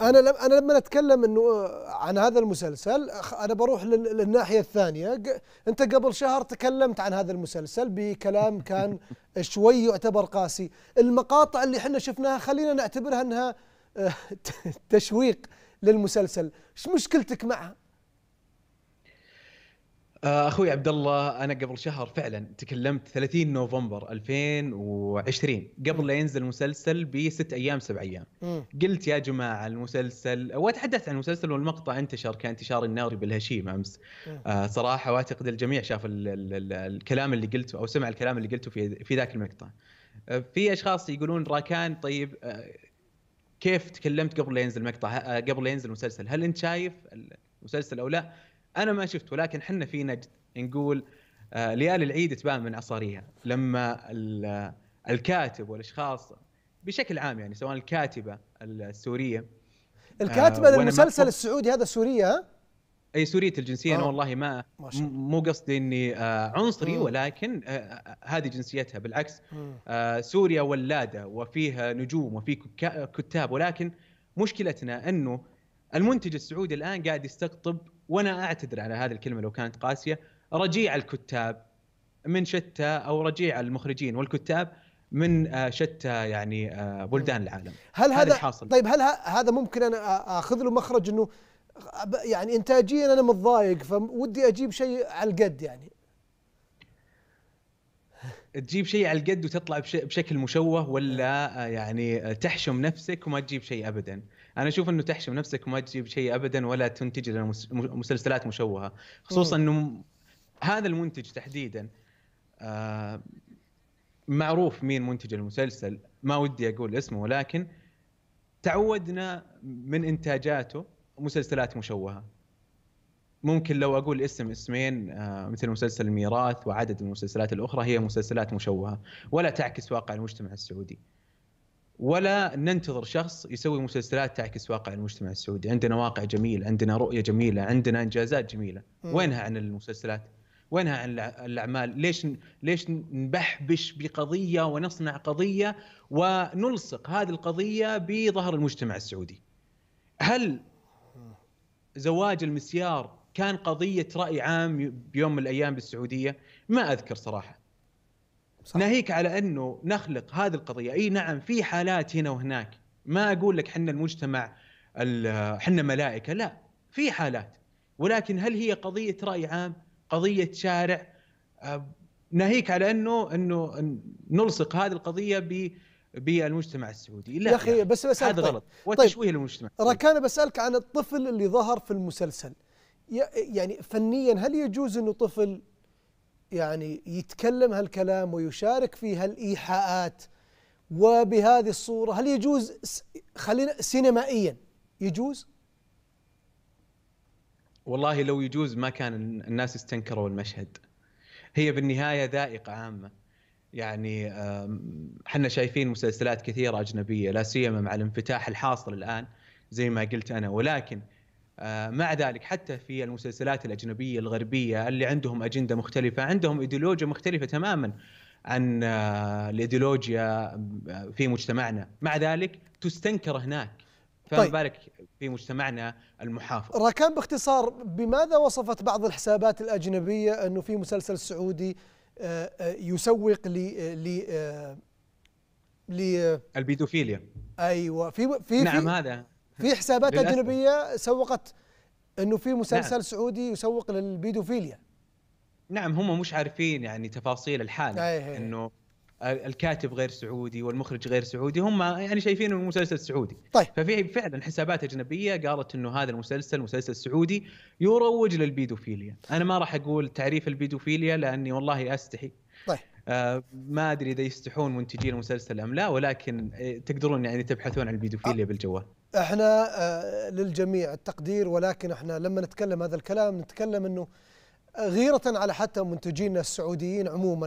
انا لم انا لما اتكلم انه آه، عن هذا المسلسل انا بروح للناحيه الثانيه انت قبل شهر تكلمت عن هذا المسلسل بكلام كان شوي يعتبر قاسي المقاطع اللي احنا شفناها خلينا نعتبرها انها آه، تشويق للمسلسل ايش مشكلتك معها آه، اخوي عبد الله انا قبل شهر فعلا تكلمت 30 نوفمبر 2020 قبل لا ينزل المسلسل بست ايام سبع ايام قلت يا جماعه المسلسل واتحدث عن المسلسل والمقطع انتشر كانتشار النار بالهشيم امس آه، صراحه واعتقد الجميع شاف الكلام اللي قلته او سمع الكلام اللي قلته في في ذاك المقطع آه، في اشخاص يقولون راكان طيب كيف تكلمت قبل لا ينزل المقطع قبل لا ينزل المسلسل هل انت شايف المسلسل او لا انا ما شفت ولكن حنا في نجد نقول آه، ليالي العيد تبان من عصاريها لما الكاتب والاشخاص بشكل عام يعني سواء الكاتبه السوريه آه، الكاتبه للمسلسل السعودي هذا سوريه اي سوريه الجنسيه آه. انا والله ما مو قصدي اني آه، عنصري مم. ولكن هذه جنسيتها بالعكس سوريا ولاده وفيها نجوم وفي كتاب ولكن مشكلتنا انه المنتج السعودي الان قاعد يستقطب وانا اعتذر على هذه الكلمه لو كانت قاسيه رجيع الكتاب من شتى او رجيع المخرجين والكتاب من آه، شتى يعني آه، بلدان العالم هل هذا حاصل طيب هل هذا ممكن انا اخذ له مخرج انه يعني انتاجيا انا متضايق فودي اجيب شيء على القد يعني تجيب شيء على القد وتطلع بش... بشكل مشوه ولا آه، يعني آه، تحشم نفسك وما تجيب شيء ابدا انا اشوف انه تحشم نفسك وما تجيب شيء ابدا ولا تنتج لنا مسلسلات مشوهه خصوصا انه هذا المنتج تحديدا آه معروف مين منتج المسلسل ما ودي اقول اسمه ولكن تعودنا من انتاجاته مسلسلات مشوهه ممكن لو اقول اسم اسمين آه، مثل مسلسل الميراث وعدد من المسلسلات الاخرى هي مسلسلات مشوهه ولا تعكس واقع المجتمع السعودي. ولا ننتظر شخص يسوي مسلسلات تعكس واقع المجتمع السعودي، عندنا واقع جميل، عندنا رؤيه جميله، عندنا انجازات جميله، وينها عن المسلسلات؟ وينها عن الاعمال؟ ليش ليش نبحبش بقضيه ونصنع قضيه ونلصق هذه القضيه بظهر المجتمع السعودي؟ هل زواج المسيار كان قضيه راي عام بيوم من الايام بالسعوديه ما اذكر صراحه صح. ناهيك على انه نخلق هذه القضيه اي نعم في حالات هنا وهناك ما اقول لك احنا المجتمع احنا ملائكه لا في حالات ولكن هل هي قضيه راي عام قضيه شارع أه، ناهيك على انه انه نلصق هذه القضيه ب بالمجتمع السعودي لا يا اخي بس بس بسالك هذا طيب. غلط وتشويه طيب. المجتمع ركان بسالك عن الطفل اللي ظهر في المسلسل يعني فنيا هل يجوز انه طفل يعني يتكلم هالكلام ويشارك في هالايحاءات وبهذه الصوره هل يجوز خلينا سينمائيا يجوز؟ والله لو يجوز ما كان الناس استنكروا المشهد هي بالنهايه ذائقه عامه يعني احنا شايفين مسلسلات كثيره اجنبيه لا سيما مع الانفتاح الحاصل الان زي ما قلت انا ولكن آه، مع ذلك حتى في المسلسلات الاجنبيه الغربيه اللي عندهم اجنده مختلفه عندهم ايديولوجيا مختلفه تماما عن آه، الايديولوجيا آه، في مجتمعنا مع ذلك تستنكر هناك فما طيب. بالك في مجتمعنا المحافظ ركان باختصار بماذا وصفت بعض الحسابات الأجنبية أنه في مسلسل سعودي يسوق ل ل البيدوفيليا ايوه في في نعم في هذا في حسابات اجنبيه سوقت انه في مسلسل نعم. سعودي يسوق للبيدوفيليا نعم هم مش عارفين يعني تفاصيل الحاله انه الكاتب غير سعودي والمخرج غير سعودي هم يعني شايفين انه مسلسل سعودي طيب ففي فعلا حسابات اجنبيه قالت انه هذا المسلسل مسلسل سعودي يروج للبيدوفيليا انا ما راح اقول تعريف البيدوفيليا لاني والله استحي طيب آه ما ادري اذا يستحون منتجين المسلسل ام لا ولكن آه، تقدرون يعني تبحثون عن البيدوفيليا آه. بالجوال احنا آه، للجميع التقدير ولكن احنا لما نتكلم هذا الكلام نتكلم انه غيرة على حتى منتجينا السعوديين عموما